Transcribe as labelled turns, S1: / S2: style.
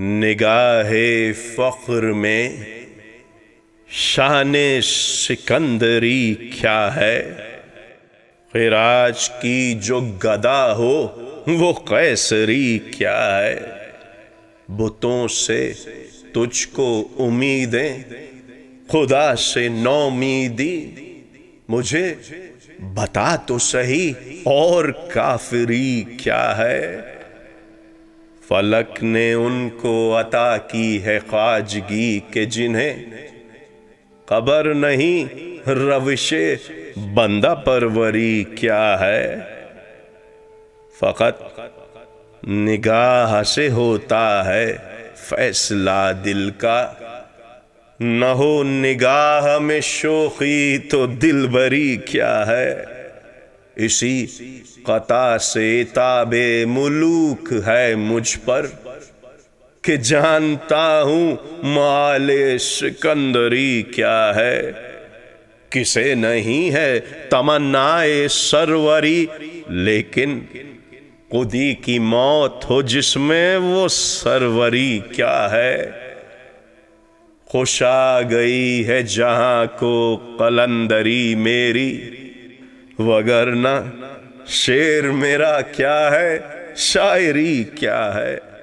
S1: निगाह फ़ख्र में शान सिकंदरी क्या है खराज की जो गदा हो वो कैसरी क्या है बुतों से तुझको उम्मीदें खुदा से नौमीदी मुझे बता तो सही और काफिरी क्या है फलक ने उनको अता की है ख्वाजगी के जिन्हें खबर नहीं रविशे बंदा परवरी क्या है फ़कत निगाह से होता है फैसला दिल का न हो निगाह में शोखी तो दिल भरी क्या है इसी कता से ताबे मुलूक है मुझ पर कि जानता हूं माले सिकंदरी क्या है किसे नहीं है तमन्नाए सरवरी लेकिन खुदी की मौत हो जिसमें वो सरवरी क्या है खुश आ गई है जहां को कलंदरी मेरी वगरना शेर मेरा क्या है शायरी क्या है